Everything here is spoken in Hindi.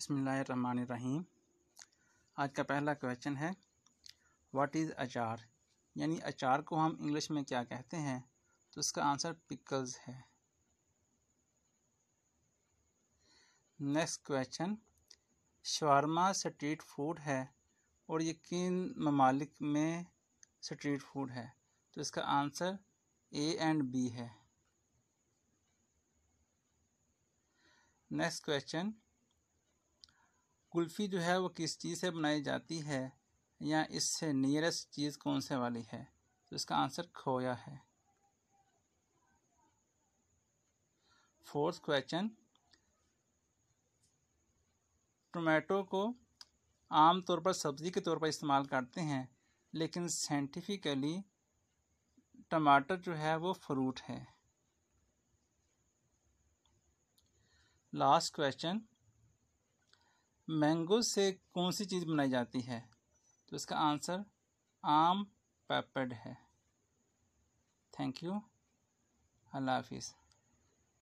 बसमीम आज का पहला क्वेश्चन है व्हाट इज़ अचार यानी अचार को हम इंग्लिश में क्या कहते हैं तो इसका आंसर पिकल्स है नेक्स्ट क्वेश्चन शवरमा स्ट्रीट फूड है और ये किन ममालिक में स्ट्रीट फूड है तो इसका आंसर ए एंड बी है नेक्स्ट क्वेश्चन कुल्फ़ी जो है वो किस चीज़ से बनाई जाती है या इससे नियरेस्ट चीज़ कौन से वाली है तो इसका आंसर खोया है फोर्थ क्वेश्चन टोमेटो को आम तौर पर सब्ज़ी के तौर पर इस्तेमाल करते हैं लेकिन साइंटिफिकली टमाटर जो है वो फ्रूट है लास्ट क्वेश्चन मैंगो से कौन सी चीज़ बनाई जाती है तो इसका आंसर आम पैपड है थैंक यू अल्लाह हाफिज़